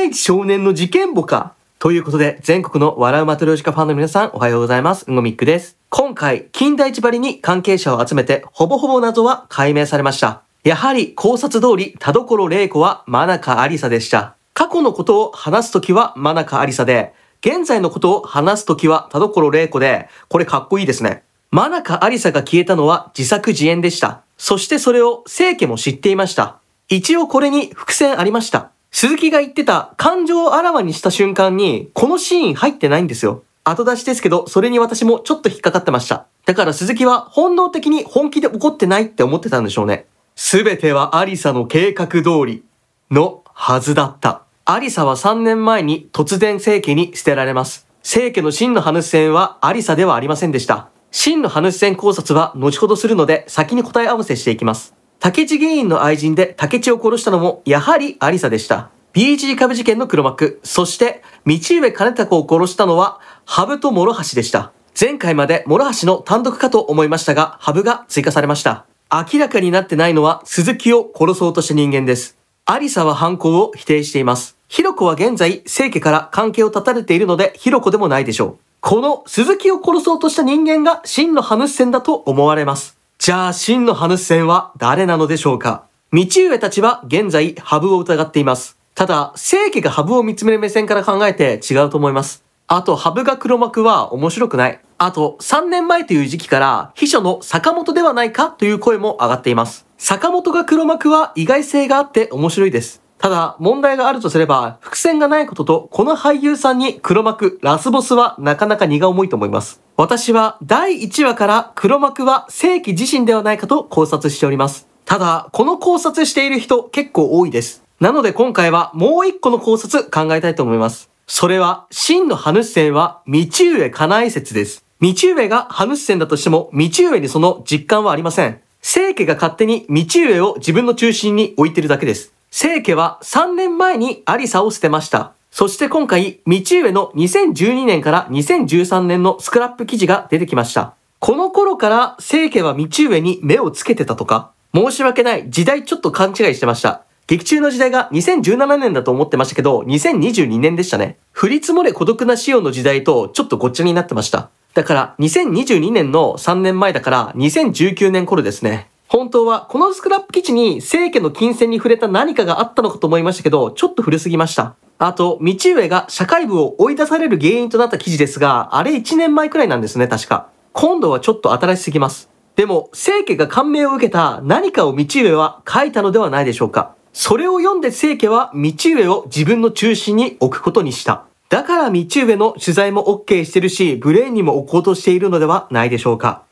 幼い少年の事件簿か。ということで、全国の笑うマトリョーシカファンの皆さん、おはようございます。うごみっくです。今回、近代一張りに関係者を集めて、ほぼほぼ謎は解明されました。やはり考察通り、田所玲子は真中ありさでした。過去のことを話すときは真中ありさで、現在のことを話すときは田所玲子で、これかっこいいですね。真中ありさが消えたのは自作自演でした。そしてそれを聖家も知っていました。一応これに伏線ありました。鈴木が言ってた感情をあらわにした瞬間に、このシーン入ってないんですよ。後出しですけど、それに私もちょっと引っかかってました。だから鈴木は本能的に本気で怒ってないって思ってたんでしょうね。すべてはアリサの計画通りのはずだった。アリサは3年前に突然正家に捨てられます。正家の真のハヌス戦はアリサではありませんでした。真のハヌス戦考察は後ほどするので先に答え合わせしていきます。竹地議員の愛人で竹地を殺したのもやはりアリサでした。BG 株事件の黒幕、そして道上兼高を殺したのはハブと諸橋でした。前回まで諸橋の単独かと思いましたが、ハブが追加されました。明らかになってないのは鈴木を殺そうとした人間です。アリサは犯行を否定しています。ヒロコは現在、聖家から関係を断たれているので、ヒロコでもないでしょう。この鈴木を殺そうとした人間が真のハヌス戦だと思われます。じゃあ真の話戦は誰なのでしょうか道上たちは現在、ハブを疑っています。ただ、正家がハブを見つめる目線から考えて違うと思います。あと、ハブが黒幕は面白くない。あと、3年前という時期から、秘書の坂本ではないかという声も上がっています。坂本が黒幕は意外性があって面白いです。ただ、問題があるとすれば、伏線がないことと、この俳優さんに黒幕、ラスボスはなかなか荷が重いと思います。私は第1話から黒幕は正規自身ではないかと考察しております。ただ、この考察している人結構多いです。なので今回はもう一個の考察考えたいと思います。それは、真のハヌッセンは道上かなえ説です。道上がハヌッセンだとしても、道上にその実感はありません。正家が勝手に道上を自分の中心に置いてるだけです。正家は3年前にアリサを捨てました。そして今回、道上の2012年から2013年のスクラップ記事が出てきました。この頃から聖家は道上に目をつけてたとか、申し訳ない、時代ちょっと勘違いしてました。劇中の時代が2017年だと思ってましたけど、2022年でしたね。降り積もれ孤独な仕様の時代とちょっとごっちゃになってました。だから、2022年の3年前だから、2019年頃ですね。本当は、このスクラップ基地に、聖家の金銭に触れた何かがあったのかと思いましたけど、ちょっと古すぎました。あと、道上が社会部を追い出される原因となった記事ですが、あれ1年前くらいなんですね、確か。今度はちょっと新しすぎます。でも、清家が感銘を受けた何かを道上は書いたのではないでしょうか。それを読んで清家は道上を自分の中心に置くことにした。だから道上の取材も OK してるし、ブレーンにも置こうとしているのではないでしょうか。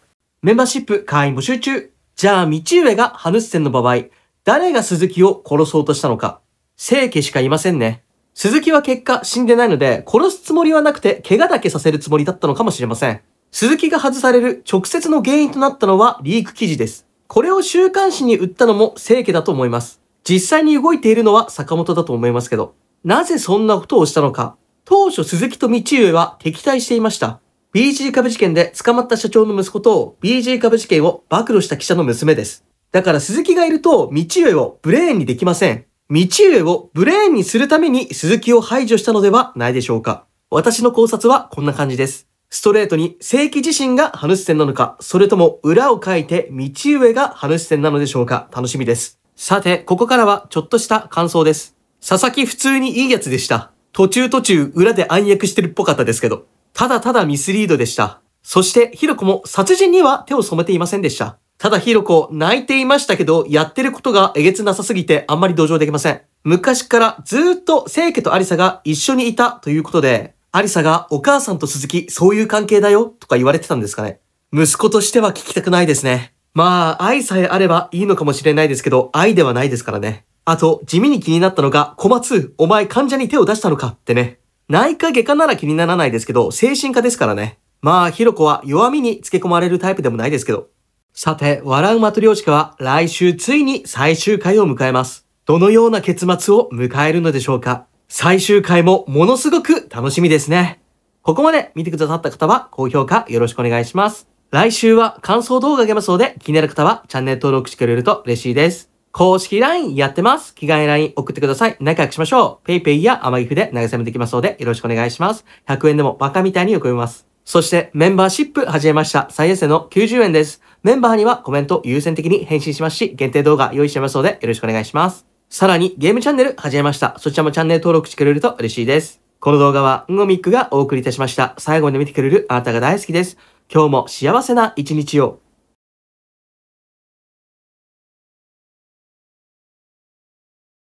メンバーシップ会員募集中。じゃあ、道上がハヌステンの場合、誰が鈴木を殺そうとしたのか。清家しかいませんね。鈴木は結果死んでないので、殺すつもりはなくて怪我だけさせるつもりだったのかもしれません。鈴木が外される直接の原因となったのはリーク記事です。これを週刊誌に売ったのも正家だと思います。実際に動いているのは坂本だと思いますけど、なぜそんなことをしたのか。当初鈴木と道上は敵対していました。BG 株事件で捕まった社長の息子と BG 株事件を暴露した記者の娘です。だから鈴木がいると道上をブレーンにできません。道上をブレーンにするために鈴木を排除したのではないでしょうか。私の考察はこんな感じです。ストレートに正規自身がハヌス戦なのか、それとも裏を書いて道上がハヌス戦なのでしょうか。楽しみです。さて、ここからはちょっとした感想です。佐々木普通にいいやつでした。途中途中裏で暗躍してるっぽかったですけど。ただただミスリードでした。そして、ヒロコも殺人には手を染めていませんでした。ただヒロコ、泣いていましたけど、やってることがえげつなさすぎてあんまり同情できません。昔からずっと聖家とアリサが一緒にいたということで、アリサがお母さんと鈴木そういう関係だよとか言われてたんですかね。息子としては聞きたくないですね。まあ、愛さえあればいいのかもしれないですけど、愛ではないですからね。あと、地味に気になったのが、小松、お前患者に手を出したのかってね。内科外科なら気にならないですけど、精神科ですからね。まあ、ヒロコは弱みにつけ込まれるタイプでもないですけど。さて、笑うマトリョーシカは来週ついに最終回を迎えます。どのような結末を迎えるのでしょうか最終回もものすごく楽しみですね。ここまで見てくださった方は高評価よろしくお願いします。来週は感想動画あげますので気になる方はチャンネル登録してくれると嬉しいです。公式 LINE やってます。着替え LINE 送ってください。仲良くしましょう。PayPay や甘ギフで慰めできますのでよろしくお願いします。100円でもバカみたいによく読みます。そしてメンバーシップ始めました。再エ生の90円です。メンバーにはコメント優先的に返信しますし、限定動画用意してますのでよろしくお願いします。さらにゲームチャンネル始めました。そちらもチャンネル登録してくれると嬉しいです。この動画はんごみっくがお送りいたしました。最後まで見てくれるあなたが大好きです。今日も幸せな一日を。